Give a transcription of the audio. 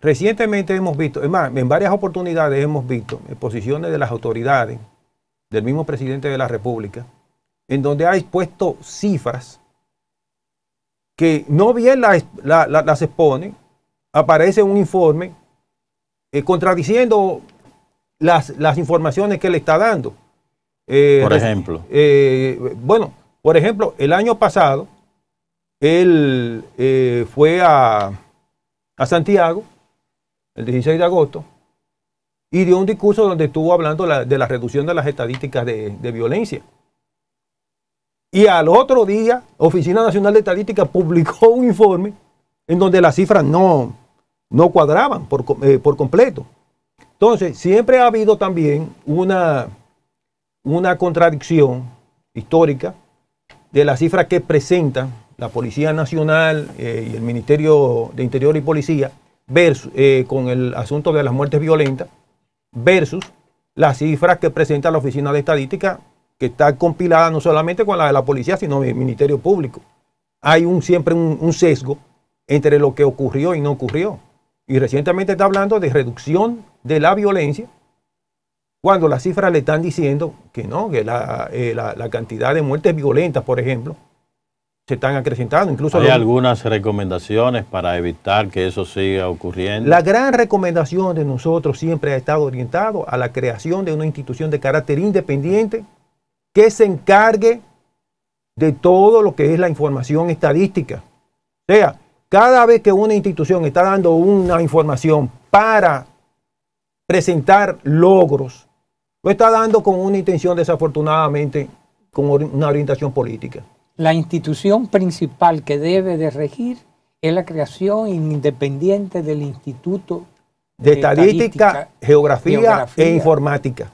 Recientemente hemos visto, más, en varias oportunidades hemos visto exposiciones de las autoridades, del mismo presidente de la República, en donde ha expuesto cifras que no bien las, expone, aparece un informe eh, contradiciendo las, informaciones que le está dando. Eh, por ejemplo. Eh, bueno, por ejemplo, el año pasado, él fue a Santiago el 16 de agosto, y dio un discurso donde estuvo hablando de la reducción de las estadísticas de, violencia. Y al otro día, Oficina Nacional de Estadística publicó un informe en donde las cifras no, no cuadraban por, eh, completo. Entonces, siempre ha habido también una, una contradicción histórica de las cifras que presentan la Policía Nacional eh, y el Ministerio de Interior y Policía versus, eh, con el asunto de las muertes violentas versus las cifras que presenta la Oficina de Estadística, que está compilada no solamente con la de la policía, sino el Ministerio Público. Hay un, siempre un, sesgo entre lo que ocurrió y no ocurrió. Y recientemente está hablando de reducción de la violencia, cuando las cifras le están diciendo que no, que la eh, cantidad de muertes violentas, por ejemplo, están acrecentando. Incluso ¿Hay algunas recomendaciones para evitar que eso siga ocurriendo? La gran recomendación de nosotros siempre ha estado orientado a la creación de una institución de carácter independiente que se encargue de todo lo que es la información estadística. O sea, cada vez que una institución está dando una información para presentar logros, lo está dando con una intención desafortunadamente, con una orientación política la institución principal que debe de regir es la creación independiente del Instituto de, Estadística, Geografía, e Informática.